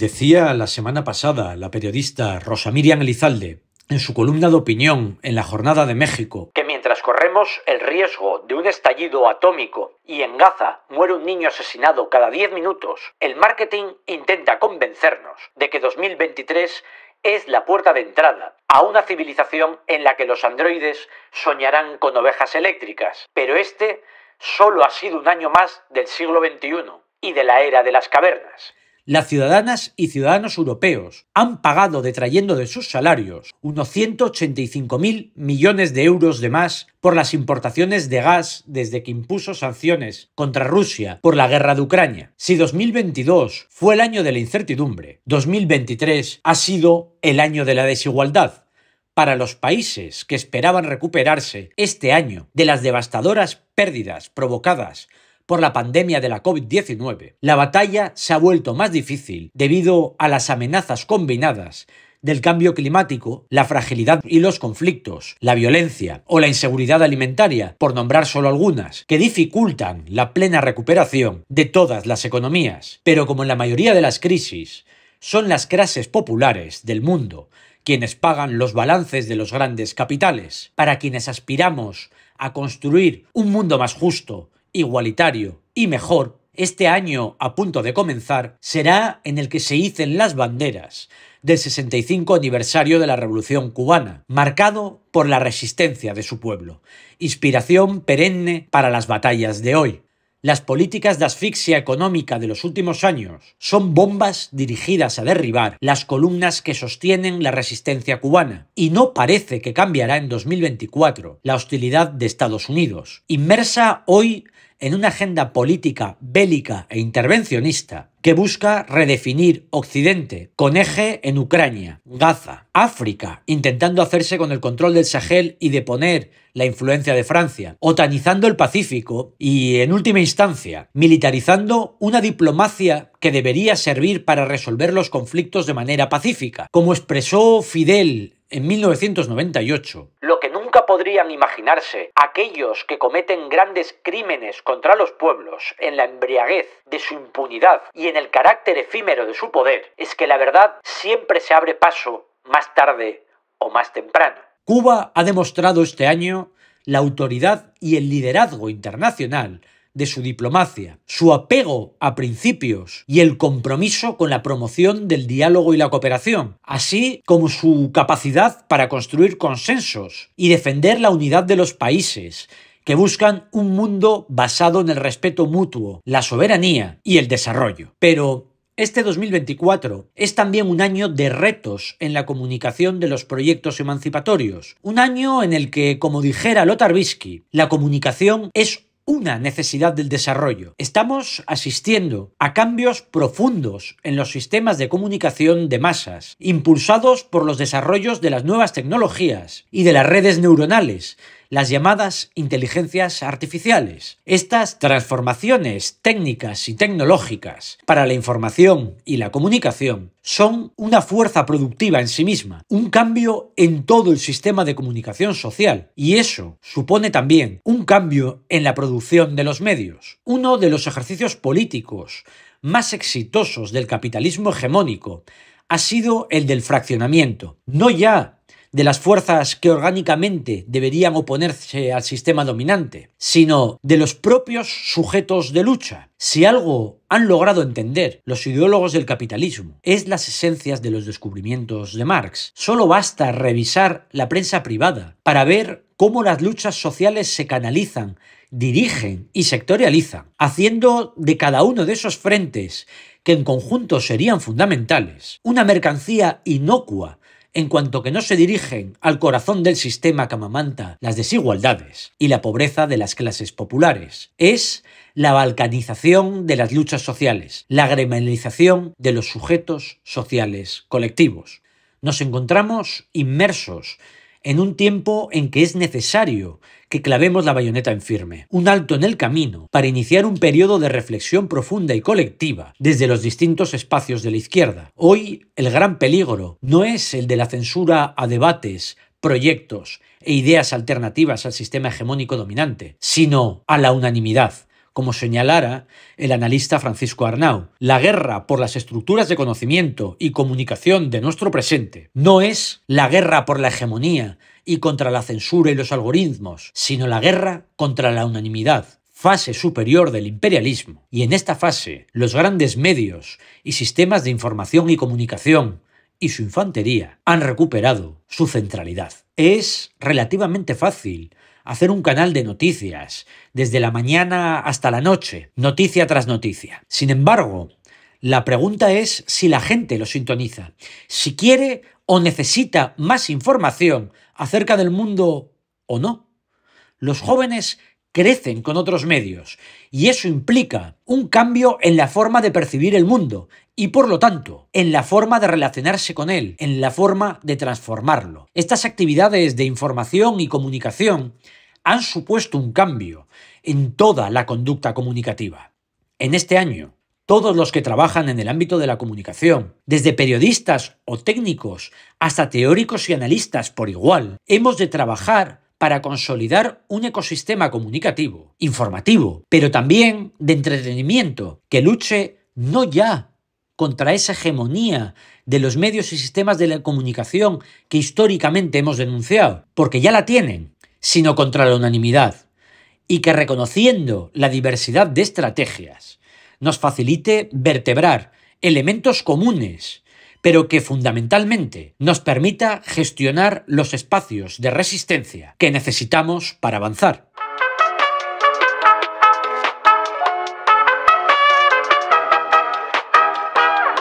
Decía la semana pasada la periodista Rosa Miriam Elizalde, en su columna de opinión en la Jornada de México, que mientras corremos el riesgo de un estallido atómico y en Gaza muere un niño asesinado cada 10 minutos, el marketing intenta convencernos de que 2023 es la puerta de entrada a una civilización en la que los androides soñarán con ovejas eléctricas. Pero este solo ha sido un año más del siglo XXI y de la era de las cavernas las ciudadanas y ciudadanos europeos han pagado detrayendo de sus salarios unos 185.000 millones de euros de más por las importaciones de gas desde que impuso sanciones contra Rusia por la guerra de Ucrania. Si 2022 fue el año de la incertidumbre, 2023 ha sido el año de la desigualdad para los países que esperaban recuperarse este año de las devastadoras pérdidas provocadas por la pandemia de la COVID-19, la batalla se ha vuelto más difícil debido a las amenazas combinadas del cambio climático, la fragilidad y los conflictos, la violencia o la inseguridad alimentaria, por nombrar solo algunas, que dificultan la plena recuperación de todas las economías. Pero como en la mayoría de las crisis, son las clases populares del mundo quienes pagan los balances de los grandes capitales. Para quienes aspiramos a construir un mundo más justo, igualitario y mejor, este año a punto de comenzar, será en el que se hicen las banderas del 65 aniversario de la Revolución cubana, marcado por la resistencia de su pueblo, inspiración perenne para las batallas de hoy. Las políticas de asfixia económica de los últimos años son bombas dirigidas a derribar las columnas que sostienen la resistencia cubana, y no parece que cambiará en 2024 la hostilidad de Estados Unidos, inmersa hoy en una agenda política bélica e intervencionista que busca redefinir Occidente con eje en Ucrania, Gaza, África, intentando hacerse con el control del Sahel y deponer la influencia de Francia, otanizando el Pacífico y, en última instancia, militarizando una diplomacia que debería servir para resolver los conflictos de manera pacífica, como expresó Fidel en 1998 podrían imaginarse aquellos que cometen grandes crímenes contra los pueblos en la embriaguez de su impunidad y en el carácter efímero de su poder es que la verdad siempre se abre paso más tarde o más temprano. Cuba ha demostrado este año la autoridad y el liderazgo internacional de su diplomacia, su apego a principios y el compromiso con la promoción del diálogo y la cooperación, así como su capacidad para construir consensos y defender la unidad de los países, que buscan un mundo basado en el respeto mutuo, la soberanía y el desarrollo. Pero este 2024 es también un año de retos en la comunicación de los proyectos emancipatorios, un año en el que, como dijera Lothar Bisky, la comunicación es una necesidad del desarrollo. Estamos asistiendo a cambios profundos en los sistemas de comunicación de masas, impulsados por los desarrollos de las nuevas tecnologías y de las redes neuronales, las llamadas inteligencias artificiales. Estas transformaciones técnicas y tecnológicas para la información y la comunicación son una fuerza productiva en sí misma, un cambio en todo el sistema de comunicación social y eso supone también un cambio en la producción de los medios. Uno de los ejercicios políticos más exitosos del capitalismo hegemónico ha sido el del fraccionamiento, no ya de las fuerzas que orgánicamente deberían oponerse al sistema dominante, sino de los propios sujetos de lucha. Si algo han logrado entender los ideólogos del capitalismo es las esencias de los descubrimientos de Marx. Solo basta revisar la prensa privada para ver cómo las luchas sociales se canalizan, dirigen y sectorializan, haciendo de cada uno de esos frentes, que en conjunto serían fundamentales, una mercancía inocua en cuanto que no se dirigen al corazón del sistema camamanta las desigualdades y la pobreza de las clases populares. Es la balcanización de las luchas sociales, la gremialización de los sujetos sociales colectivos. Nos encontramos inmersos en un tiempo en que es necesario que clavemos la bayoneta en firme, un alto en el camino para iniciar un periodo de reflexión profunda y colectiva desde los distintos espacios de la izquierda. Hoy el gran peligro no es el de la censura a debates, proyectos e ideas alternativas al sistema hegemónico dominante, sino a la unanimidad como señalara el analista Francisco Arnau. La guerra por las estructuras de conocimiento y comunicación de nuestro presente no es la guerra por la hegemonía y contra la censura y los algoritmos, sino la guerra contra la unanimidad, fase superior del imperialismo. Y en esta fase, los grandes medios y sistemas de información y comunicación y su infantería han recuperado su centralidad. Es relativamente fácil hacer un canal de noticias, desde la mañana hasta la noche, noticia tras noticia. Sin embargo, la pregunta es si la gente lo sintoniza, si quiere o necesita más información acerca del mundo o no. Los jóvenes crecen con otros medios y eso implica un cambio en la forma de percibir el mundo y por lo tanto en la forma de relacionarse con él, en la forma de transformarlo. Estas actividades de información y comunicación han supuesto un cambio en toda la conducta comunicativa. En este año, todos los que trabajan en el ámbito de la comunicación, desde periodistas o técnicos hasta teóricos y analistas por igual, hemos de trabajar para consolidar un ecosistema comunicativo, informativo, pero también de entretenimiento, que luche no ya contra esa hegemonía de los medios y sistemas de la comunicación que históricamente hemos denunciado, porque ya la tienen, sino contra la unanimidad, y que reconociendo la diversidad de estrategias, nos facilite vertebrar elementos comunes, pero que fundamentalmente nos permita gestionar los espacios de resistencia que necesitamos para avanzar.